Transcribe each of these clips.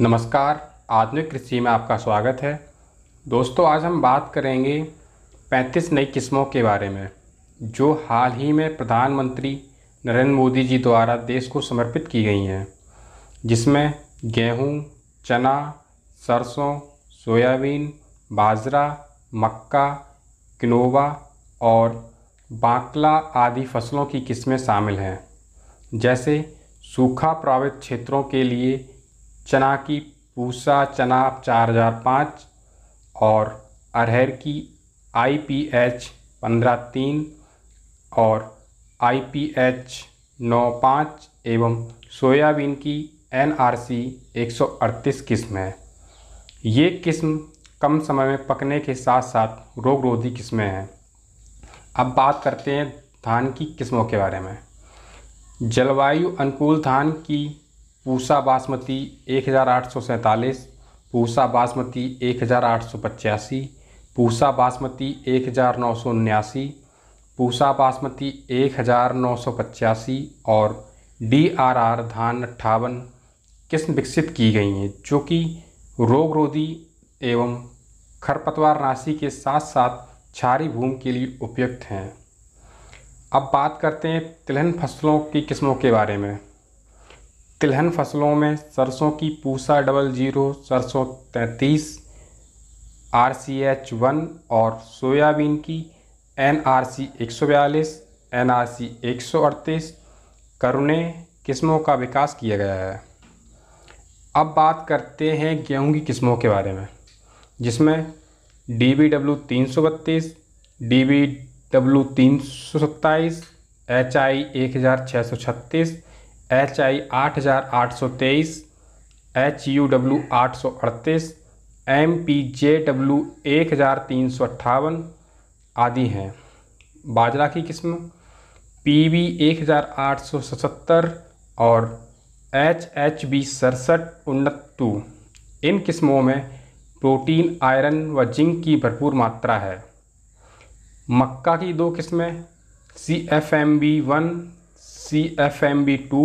नमस्कार आधुनिक कृषि में आपका स्वागत है दोस्तों आज हम बात करेंगे 35 नई किस्मों के बारे में जो हाल ही में प्रधानमंत्री नरेंद्र मोदी जी द्वारा देश को समर्पित की गई हैं जिसमें गेहूं, चना सरसों सोयाबीन बाजरा मक्का किनोवा और बाकला आदि फसलों की किस्में शामिल हैं जैसे सूखा प्रभावित क्षेत्रों के लिए चना की पूसा चना चार हज़ार पाँच और अरहर की आई पी एच पंद्रह तीन और आई पी एच नौ पाँच एवं सोयाबीन की एन आर सी एक सौ अड़तीस किस्म है ये किस्म कम समय में पकने के साथ साथ रोग रोधी किस्में हैं अब बात करते हैं धान की किस्मों के बारे में जलवायु अनुकूल धान की पूसा बासमती एक हज़ार आठ सौ सैंतालीस पूसा बासमती एक हज़ार आठ सौ पचासी पूसा बासमती एक हज़ार नौ सौ उन्यासी पूसा बासमती एक हज़ार नौ सौ पचासी और डी आर आर धान अट्ठावन किस्म विकसित की गई हैं जो कि रोगरोधी एवं खरपतवार नाशी के साथ साथ क्षारी भूमि के लिए उपयुक्त हैं अब बात करते हैं तिलहन फसलों की किस्मों के बारे में तिलहन फसलों में सरसों की पूसा डबल जीरो सरसों तैंतीस आर सी एच वन और सोयाबीन की एन आर सी एक सौ बयालीस एन आर सी एक सौ अड़तीस करुणे किस्मों का विकास किया गया है अब बात करते हैं गेहूं की किस्मों के बारे में जिसमें डी बी डब्लू तीन सौ बत्तीस डी बी डब्लू तीन सौ सत्ताईस एच आई एक हज़ार छः सौ छत्तीस एच आई आठ हज़ार आठ सौ तेईस एच यू डब्ल्यू आठ सौ अड़तीस एम पी जे डब्ल्यू एक हज़ार तीन सौ अट्ठावन आदि हैं बाजरा की किस्म पी वी एक हज़ार आठ सौ और एच एच बी सड़सठ उन्नत इन किस्मों में प्रोटीन आयरन व जिंक की भरपूर मात्रा है मक्का की दो किस्में C F M B one C F M B two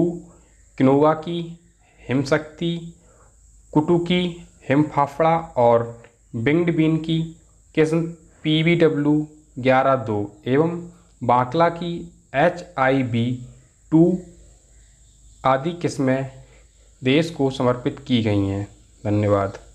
quinoa की हिमशक्ति कुटू की हिम फाफड़ा और बिंगड बीन की किस्म पी वी डब्ल्यू ग्यारह दो एवं बांकला की एच आई बी टू आदि किस्में देश को समर्पित की गई हैं धन्यवाद